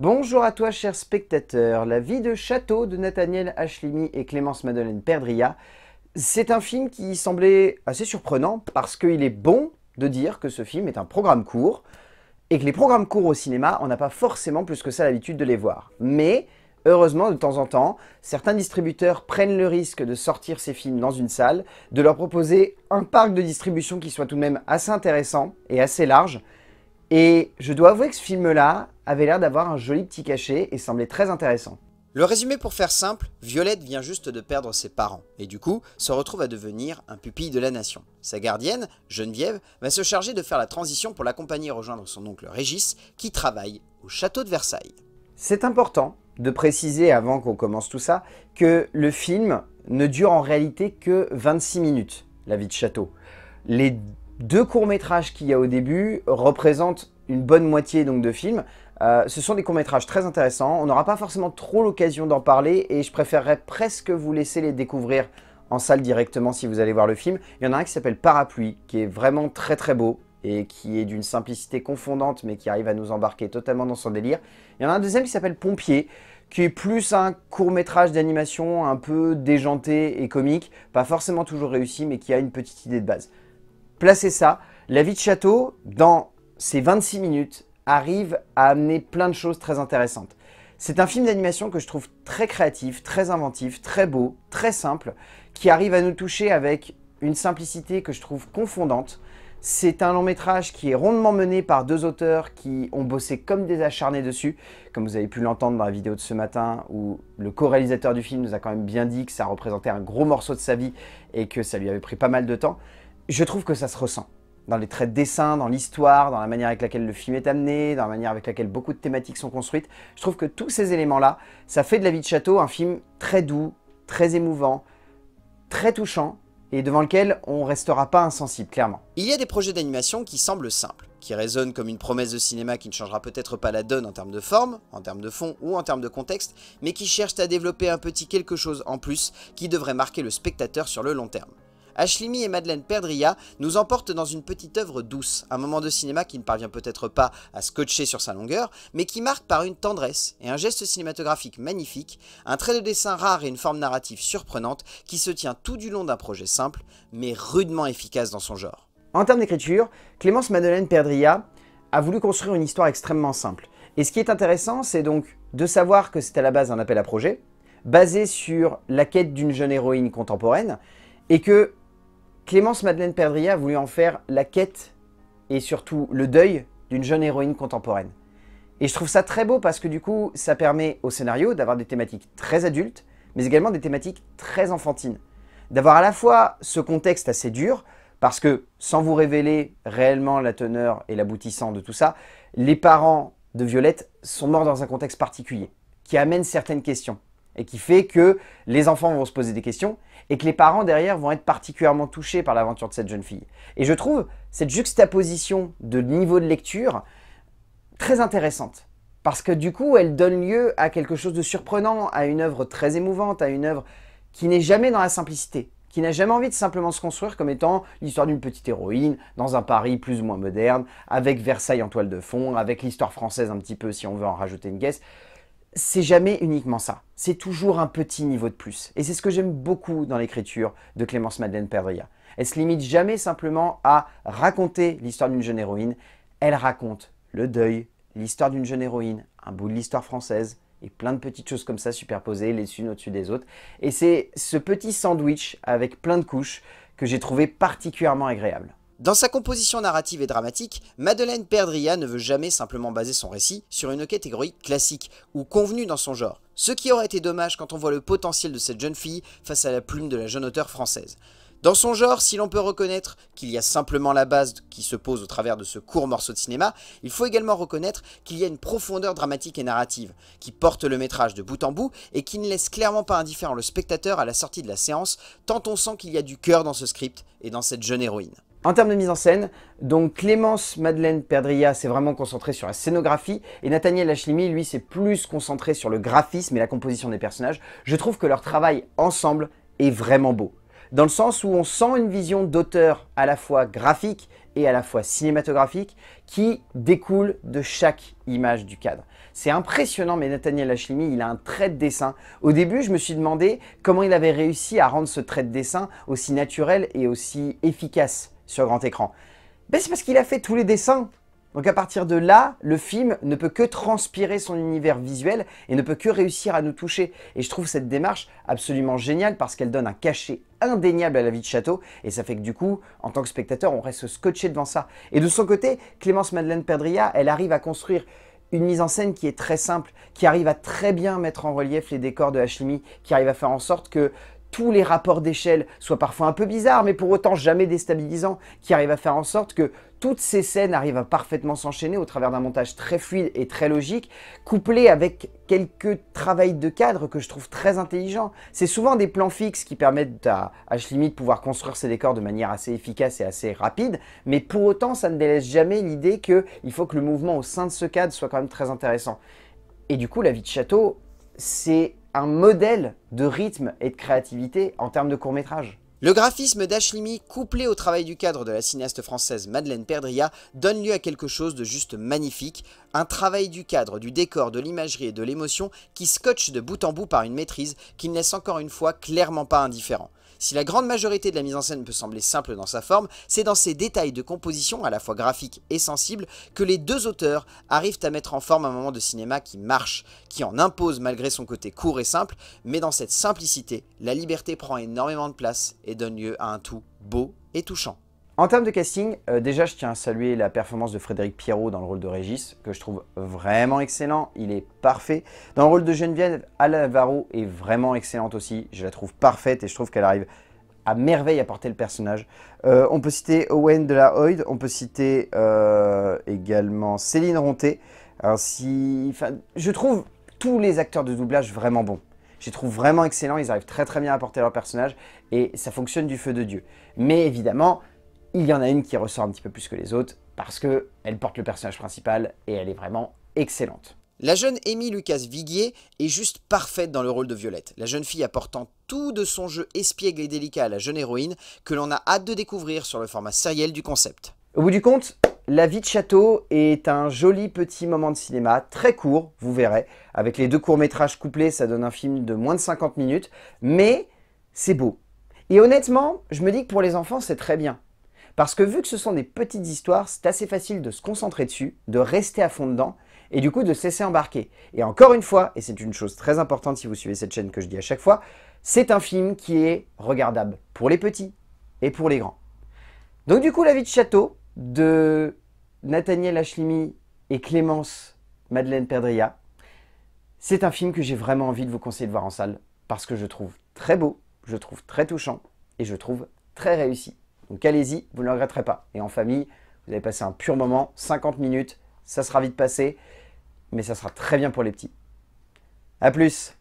Bonjour à toi chers spectateurs. La vie de château de Nathaniel Ashlimi et Clémence Madeleine Perdria. C'est un film qui semblait assez surprenant parce qu'il est bon de dire que ce film est un programme court et que les programmes courts au cinéma, on n'a pas forcément plus que ça l'habitude de les voir. Mais Heureusement, de temps en temps, certains distributeurs prennent le risque de sortir ces films dans une salle, de leur proposer un parc de distribution qui soit tout de même assez intéressant et assez large. Et je dois avouer que ce film-là, avait l'air d'avoir un joli petit cachet et semblait très intéressant. Le résumé pour faire simple, Violette vient juste de perdre ses parents, et du coup se retrouve à devenir un pupille de la nation. Sa gardienne, Geneviève, va se charger de faire la transition pour l'accompagner rejoindre son oncle Régis, qui travaille au château de Versailles. C'est important de préciser avant qu'on commence tout ça, que le film ne dure en réalité que 26 minutes, la vie de château. Les deux courts-métrages qu'il y a au début représentent une bonne moitié donc de film, euh, ce sont des courts-métrages très intéressants, on n'aura pas forcément trop l'occasion d'en parler et je préférerais presque vous laisser les découvrir en salle directement si vous allez voir le film. Il y en a un qui s'appelle Parapluie, qui est vraiment très très beau et qui est d'une simplicité confondante mais qui arrive à nous embarquer totalement dans son délire. Il y en a un deuxième qui s'appelle Pompier, qui est plus un court-métrage d'animation un peu déjanté et comique, pas forcément toujours réussi mais qui a une petite idée de base. Placez ça, la vie de Château, dans ces 26 minutes, arrive à amener plein de choses très intéressantes. C'est un film d'animation que je trouve très créatif, très inventif, très beau, très simple, qui arrive à nous toucher avec une simplicité que je trouve confondante. C'est un long métrage qui est rondement mené par deux auteurs qui ont bossé comme des acharnés dessus, comme vous avez pu l'entendre dans la vidéo de ce matin où le co-réalisateur du film nous a quand même bien dit que ça représentait un gros morceau de sa vie et que ça lui avait pris pas mal de temps. Je trouve que ça se ressent dans les traits de dessin, dans l'histoire, dans la manière avec laquelle le film est amené, dans la manière avec laquelle beaucoup de thématiques sont construites. Je trouve que tous ces éléments-là, ça fait de La vie de château un film très doux, très émouvant, très touchant, et devant lequel on restera pas insensible, clairement. Il y a des projets d'animation qui semblent simples, qui résonnent comme une promesse de cinéma qui ne changera peut-être pas la donne en termes de forme, en termes de fond ou en termes de contexte, mais qui cherchent à développer un petit quelque chose en plus qui devrait marquer le spectateur sur le long terme. Ashlimi et Madeleine Perdria nous emportent dans une petite œuvre douce, un moment de cinéma qui ne parvient peut-être pas à scotcher sur sa longueur, mais qui marque par une tendresse et un geste cinématographique magnifique, un trait de dessin rare et une forme narrative surprenante qui se tient tout du long d'un projet simple, mais rudement efficace dans son genre. En termes d'écriture, Clémence Madeleine Perdria a voulu construire une histoire extrêmement simple. Et ce qui est intéressant, c'est donc de savoir que c'est à la base un appel à projet, basé sur la quête d'une jeune héroïne contemporaine, et que Clémence Madeleine Perdria a voulu en faire la quête et surtout le deuil d'une jeune héroïne contemporaine. Et je trouve ça très beau parce que du coup, ça permet au scénario d'avoir des thématiques très adultes, mais également des thématiques très enfantines. D'avoir à la fois ce contexte assez dur, parce que sans vous révéler réellement la teneur et l'aboutissant de tout ça, les parents de Violette sont morts dans un contexte particulier, qui amène certaines questions et qui fait que les enfants vont se poser des questions et que les parents derrière vont être particulièrement touchés par l'aventure de cette jeune fille. Et je trouve cette juxtaposition de niveau de lecture très intéressante. Parce que du coup, elle donne lieu à quelque chose de surprenant, à une œuvre très émouvante, à une œuvre qui n'est jamais dans la simplicité, qui n'a jamais envie de simplement se construire comme étant l'histoire d'une petite héroïne dans un Paris plus ou moins moderne, avec Versailles en toile de fond, avec l'histoire française un petit peu si on veut en rajouter une caisse c'est jamais uniquement ça. C'est toujours un petit niveau de plus. Et c'est ce que j'aime beaucoup dans l'écriture de Clémence Madeleine Perdria. Elle se limite jamais simplement à raconter l'histoire d'une jeune héroïne. Elle raconte le deuil, l'histoire d'une jeune héroïne, un bout de l'histoire française et plein de petites choses comme ça superposées les unes au-dessus des autres. Et c'est ce petit sandwich avec plein de couches que j'ai trouvé particulièrement agréable. Dans sa composition narrative et dramatique, Madeleine Perdria ne veut jamais simplement baser son récit sur une catégorie classique ou convenue dans son genre, ce qui aurait été dommage quand on voit le potentiel de cette jeune fille face à la plume de la jeune auteure française. Dans son genre, si l'on peut reconnaître qu'il y a simplement la base qui se pose au travers de ce court morceau de cinéma, il faut également reconnaître qu'il y a une profondeur dramatique et narrative, qui porte le métrage de bout en bout et qui ne laisse clairement pas indifférent le spectateur à la sortie de la séance, tant on sent qu'il y a du cœur dans ce script et dans cette jeune héroïne. En termes de mise en scène, donc Clémence Madeleine Perdria s'est vraiment concentrée sur la scénographie et Nathaniel Hachlimi, lui, s'est plus concentré sur le graphisme et la composition des personnages. Je trouve que leur travail ensemble est vraiment beau. Dans le sens où on sent une vision d'auteur à la fois graphique et à la fois cinématographique qui découle de chaque image du cadre. C'est impressionnant, mais Nathaniel Hachlimi, il a un trait de dessin. Au début, je me suis demandé comment il avait réussi à rendre ce trait de dessin aussi naturel et aussi efficace sur grand écran mais ben, C'est parce qu'il a fait tous les dessins. Donc à partir de là, le film ne peut que transpirer son univers visuel et ne peut que réussir à nous toucher. Et je trouve cette démarche absolument géniale parce qu'elle donne un cachet indéniable à la vie de Château et ça fait que du coup, en tant que spectateur, on reste scotché devant ça. Et de son côté, Clémence Madeleine Perdria, elle arrive à construire une mise en scène qui est très simple, qui arrive à très bien mettre en relief les décors de la chimie qui arrive à faire en sorte que tous les rapports d'échelle soient parfois un peu bizarres, mais pour autant jamais déstabilisants, qui arrivent à faire en sorte que toutes ces scènes arrivent à parfaitement s'enchaîner au travers d'un montage très fluide et très logique, couplé avec quelques travails de cadre que je trouve très intelligents. C'est souvent des plans fixes qui permettent à h de pouvoir construire ses décors de manière assez efficace et assez rapide, mais pour autant ça ne délaisse jamais l'idée qu'il faut que le mouvement au sein de ce cadre soit quand même très intéressant. Et du coup, la vie de château, c'est un modèle de rythme et de créativité en termes de court métrage. Le graphisme d'Ashlimi, couplé au travail du cadre de la cinéaste française Madeleine Perdria, donne lieu à quelque chose de juste magnifique, un travail du cadre, du décor, de l'imagerie et de l'émotion qui scotche de bout en bout par une maîtrise qui ne laisse encore une fois clairement pas indifférent. Si la grande majorité de la mise en scène peut sembler simple dans sa forme, c'est dans ces détails de composition à la fois graphiques et sensibles que les deux auteurs arrivent à mettre en forme un moment de cinéma qui marche, qui en impose malgré son côté court et simple, mais dans cette simplicité, la liberté prend énormément de place et donne lieu à un tout beau et touchant. En termes de casting, euh, déjà je tiens à saluer la performance de Frédéric Pierrot dans le rôle de Régis, que je trouve vraiment excellent, il est parfait. Dans le rôle de Geneviève, Varro est vraiment excellente aussi, je la trouve parfaite et je trouve qu'elle arrive à merveille à porter le personnage. Euh, on peut citer Owen de la Hoyd, on peut citer euh, également Céline Ronté, ainsi... je trouve tous les acteurs de doublage vraiment bons. Je les trouve vraiment excellents, ils arrivent très très bien à porter leur personnage et ça fonctionne du feu de Dieu. Mais évidemment, il y en a une qui ressort un petit peu plus que les autres, parce qu'elle porte le personnage principal et elle est vraiment excellente. La jeune Amy Lucas Viguier est juste parfaite dans le rôle de Violette, la jeune fille apportant tout de son jeu espiègle et délicat à la jeune héroïne que l'on a hâte de découvrir sur le format sériel du concept. Au bout du compte, la vie de château est un joli petit moment de cinéma, très court, vous verrez. Avec les deux courts-métrages couplés, ça donne un film de moins de 50 minutes, mais c'est beau. Et honnêtement, je me dis que pour les enfants, c'est très bien. Parce que vu que ce sont des petites histoires, c'est assez facile de se concentrer dessus, de rester à fond dedans, et du coup de cesser embarquer. Et encore une fois, et c'est une chose très importante si vous suivez cette chaîne que je dis à chaque fois, c'est un film qui est regardable pour les petits et pour les grands. Donc du coup, La vie de château de Nathaniel Achlimi et Clémence Madeleine Perdria, c'est un film que j'ai vraiment envie de vous conseiller de voir en salle parce que je trouve très beau, je trouve très touchant et je trouve très réussi. Donc allez-y, vous ne le regretterez pas. Et en famille, vous allez passer un pur moment, 50 minutes, ça sera vite passé, mais ça sera très bien pour les petits. A plus